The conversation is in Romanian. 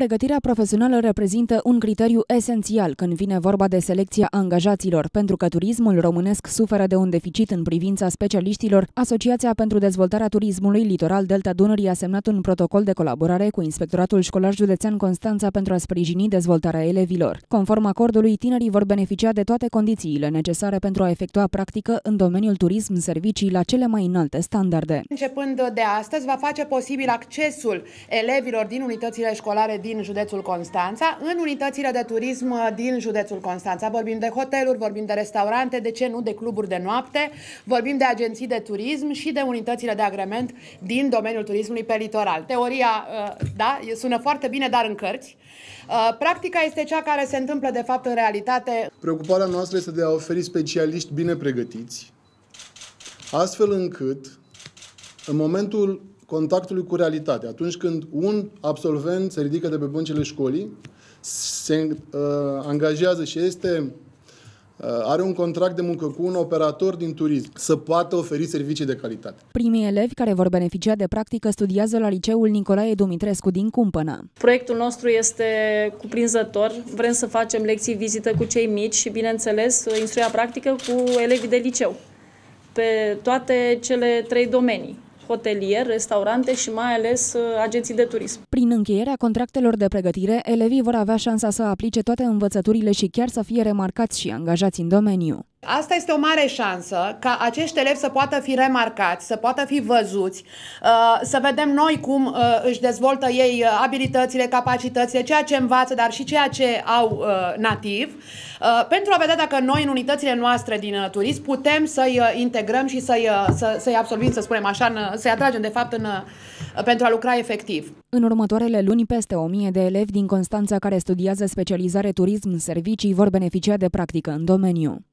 Pregătirea profesională reprezintă un criteriu esențial când vine vorba de selecția angajaților, pentru că turismul românesc suferă de un deficit în privința specialiștilor. Asociația pentru dezvoltarea turismului Litoral Delta Dunării a semnat un protocol de colaborare cu Inspectoratul Școlar Județean Constanța pentru a sprijini dezvoltarea elevilor. Conform acordului, tinerii vor beneficia de toate condițiile necesare pentru a efectua practică în domeniul turism servicii la cele mai înalte standarde. Începând de astăzi, va face posibil accesul elevilor din unitățile școlare din județul Constanța, în unitățile de turism din județul Constanța. Vorbim de hoteluri, vorbim de restaurante, de ce nu, de cluburi de noapte, vorbim de agenții de turism și de unitățile de agrement din domeniul turismului pe litoral. Teoria, uh, da, sună foarte bine, dar în cărți. Uh, practica este cea care se întâmplă, de fapt, în realitate. Preocuparea noastră este de a oferi specialiști bine pregătiți, astfel încât, în momentul contactului cu realitatea. Atunci când un absolvent se ridică de pe băncile școlii, se uh, angajează și este uh, are un contract de muncă cu un operator din turism să poată oferi servicii de calitate. Primii elevi care vor beneficia de practică studiază la liceul Nicolae Dumitrescu din Cumpăna. Proiectul nostru este cuprinzător. Vrem să facem lecții vizită cu cei mici și, bineînțeles, instruia practică cu elevii de liceu pe toate cele trei domenii hotelier, restaurante și mai ales uh, agenții de turism. Prin încheierea contractelor de pregătire, elevii vor avea șansa să aplice toate învățăturile și chiar să fie remarcați și angajați în domeniu. Asta este o mare șansă ca acești elevi să poată fi remarcați, să poată fi văzuți, uh, să vedem noi cum uh, își dezvoltă ei uh, abilitățile, capacitățile, ceea ce învață, dar și ceea ce au nativ, pentru a vedea dacă noi în unitățile noastre din turism putem să-i integrăm și să-i, să-i absorbim, să spunem așa, să-i atragem de fapt în, pentru a lucra efectiv. În următoarele luni, peste 1000 de elevi din Constanța care studiază specializare turism-servicii vor beneficia de practică în domeniu.